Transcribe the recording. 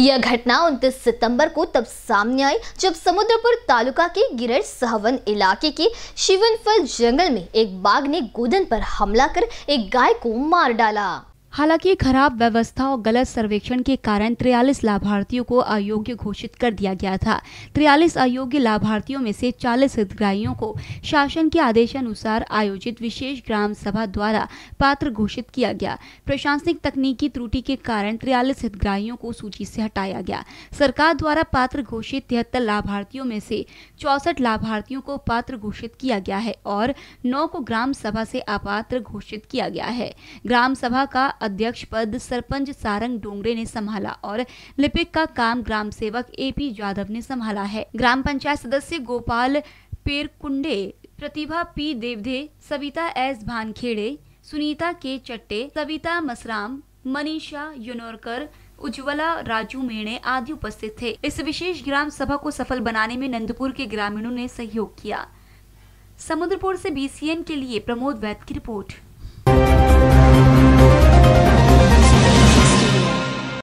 यह घटना 29 सितंबर को तब सामने आई जब समुद्रपुर तालुका के गिरज सहवन इलाके के शिवनफल जंगल में एक बाघ ने गोदन पर हमला कर एक गाय को मार डाला हालांकि खराब व्यवस्था और गलत सर्वेक्षण के कारण त्रियालीस लाभार्थियों को अयोग्य घोषित कर दिया गया था तिरयालीस अयोग्य लाभार्थियों में से 40 हितग्राहियों को शासन के अनुसार आयोजित विशेष ग्राम सभा द्वारा पात्र घोषित किया गया प्रशासनिक तकनीकी त्रुटि के कारण तिरयालीस हितग्राहियों को सूची से हटाया गया सरकार द्वारा पात्र घोषित तिहत्तर लाभार्थियों में से चौसठ लाभार्थियों को पात्र घोषित किया गया है और नौ को ग्राम सभा से अपात्र घोषित किया गया है ग्राम सभा का अध्यक्ष पद सरपंच सारंग डोंगरे ने संभाला और लिपिक का काम ग्राम सेवक ए पी यादव ने संभाला है ग्राम पंचायत सदस्य Gopal Perkunde Pratibha P Devdhe Savita S Bhankhede Sunita K Chatte Savita Masram Manisha युनोरकर Ujjwala Raju मेणे आदि उपस्थित थे इस विशेष ग्राम सभा को सफल बनाने में नंदपुर के ग्रामीणों ने सहयोग किया समुद्रपुर से बीसीएन के लिए प्रमोद वैद की रिपोर्ट